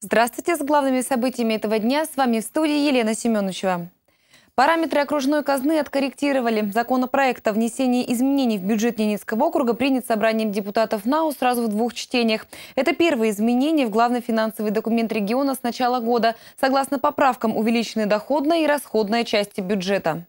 Здравствуйте! С главными событиями этого дня с вами в студии Елена Семеновичева. Параметры окружной казны откорректировали. Законопроект о внесении изменений в бюджет Ненецкого округа принят собранием депутатов НАУ сразу в двух чтениях. Это первые изменения в главный финансовый документ региона с начала года. Согласно поправкам, увеличены доходная и расходная части бюджета.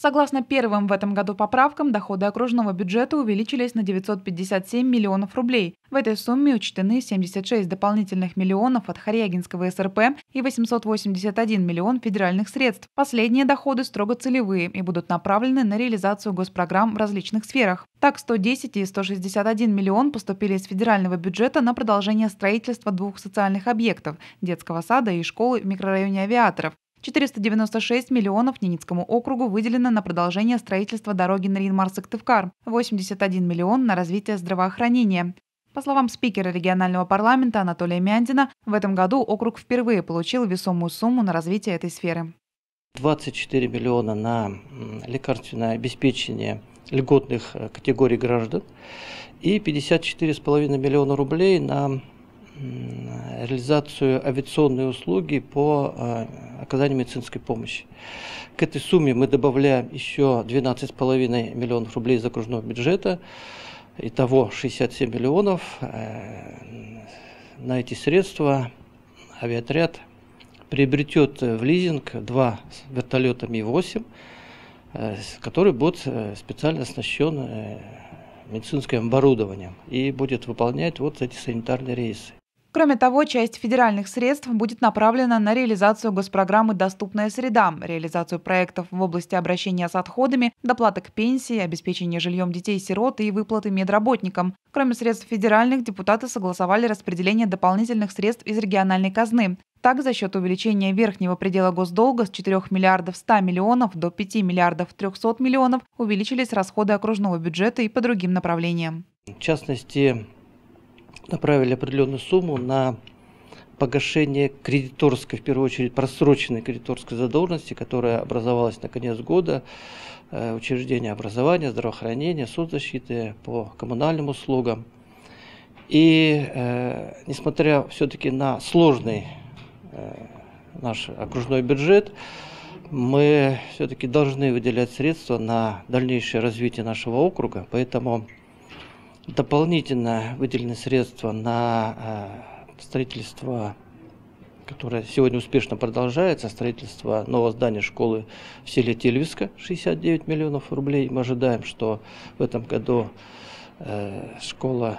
Согласно первым в этом году поправкам, доходы окружного бюджета увеличились на 957 миллионов рублей. В этой сумме учтены 76 дополнительных миллионов от Харягинского СРП и 881 миллион федеральных средств. Последние доходы строго целевые и будут направлены на реализацию госпрограмм в различных сферах. Так, 110 и 161 миллион поступили из федерального бюджета на продолжение строительства двух социальных объектов – детского сада и школы в микрорайоне авиаторов. 496 миллионов Ненецкому округу выделено на продолжение строительства дороги Нарьинмар-Сыктывкар, 81 миллион на развитие здравоохранения. По словам спикера регионального парламента Анатолия Мяндина, в этом году округ впервые получил весомую сумму на развитие этой сферы. 24 миллиона на лекарственное обеспечение льготных э, категорий граждан и 54,5 миллиона рублей на э, реализацию авиационной услуги по э, оказания медицинской помощи. К этой сумме мы добавляем еще 12,5 миллионов рублей из окружного бюджета. Итого 67 миллионов. Э, на эти средства авиатряд приобретет э, в лизинг два вертолета Ми-8, э, который будет специально оснащены медицинским оборудованием и будет выполнять вот эти санитарные рейсы. Кроме того, часть федеральных средств будет направлена на реализацию госпрограммы «Доступная среда», реализацию проектов в области обращения с отходами, доплаты к пенсии, обеспечения жильем детей-сирот и выплаты медработникам. Кроме средств федеральных, депутаты согласовали распределение дополнительных средств из региональной казны. Так, за счет увеличения верхнего предела госдолга с 4 миллиардов 100 миллионов до 5 миллиардов 300 миллионов увеличились расходы окружного бюджета и по другим направлениям. В частности, направили определенную сумму на погашение кредиторской, в первую очередь просроченной кредиторской задолженности, которая образовалась на конец года, э, учреждения образования, здравоохранения, соцзащиты по коммунальным услугам. И э, несмотря все-таки на сложный э, наш окружной бюджет, мы все-таки должны выделять средства на дальнейшее развитие нашего округа, поэтому Дополнительно выделены средства на э, строительство, которое сегодня успешно продолжается, строительство нового здания школы в селе Тельвиска, 69 миллионов рублей. Мы ожидаем, что в этом году э, школа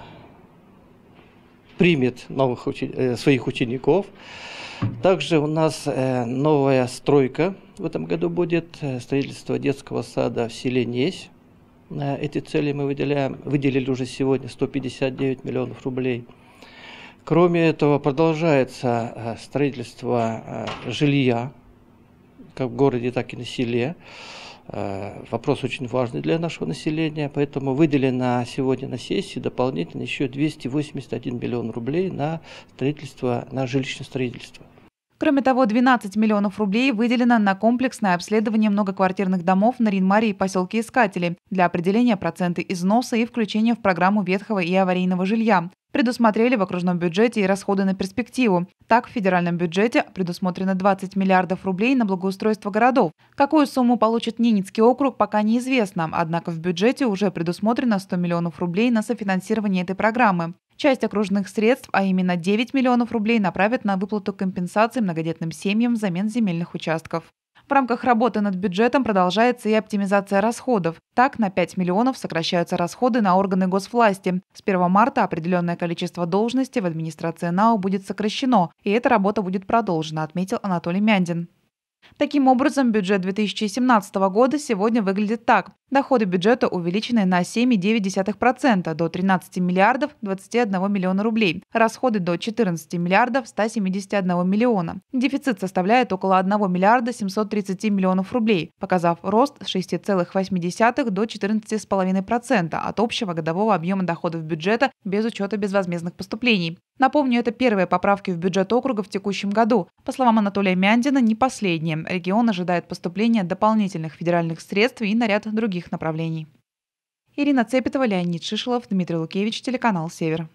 примет новых учи... Э, своих учеников. Также у нас новая стройка в этом году будет, строительство детского сада в селе Несь. На э, эти цели мы выделяем, выделили уже сегодня 159 миллионов рублей. Кроме этого, продолжается э, строительство э, жилья, как в городе, так и на селе. Вопрос очень важный для нашего населения, поэтому выделено сегодня на сессии дополнительно еще 281 миллион рублей на строительство, на жилищное строительство. Кроме того, 12 миллионов рублей выделено на комплексное обследование многоквартирных домов на Ринмаре и поселке Искатели для определения процента износа и включения в программу ветхого и аварийного жилья. Предусмотрели в окружном бюджете и расходы на перспективу. Так, в федеральном бюджете предусмотрено 20 миллиардов рублей на благоустройство городов. Какую сумму получит Ненецкий округ, пока неизвестно, однако в бюджете уже предусмотрено 100 миллионов рублей на софинансирование этой программы. Часть окружных средств, а именно 9 миллионов рублей, направят на выплату компенсации многодетным семьям взамен земельных участков. В рамках работы над бюджетом продолжается и оптимизация расходов. Так, на 5 миллионов сокращаются расходы на органы госвласти. С 1 марта определенное количество должностей в администрации Нау будет сокращено, и эта работа будет продолжена, отметил Анатолий Мяндин. Таким образом, бюджет 2017 года сегодня выглядит так. Доходы бюджета увеличены на 7,9% до 13 миллиардов 21 миллиона рублей, расходы до 14 миллиардов 171 миллиона. Дефицит составляет около 1 миллиарда 730 миллионов рублей, показав рост с 6,8 до 14,5% от общего годового объема доходов бюджета без учета безвозмездных поступлений. Напомню, это первые поправки в бюджет округа в текущем году. По словам Анатолия Мяндина, не последние. Регион ожидает поступления дополнительных федеральных средств и на ряд других других направлений. Ирина Цепетова, Леонид Шишилов, Дмитрий Лукевич, телеканал «Север».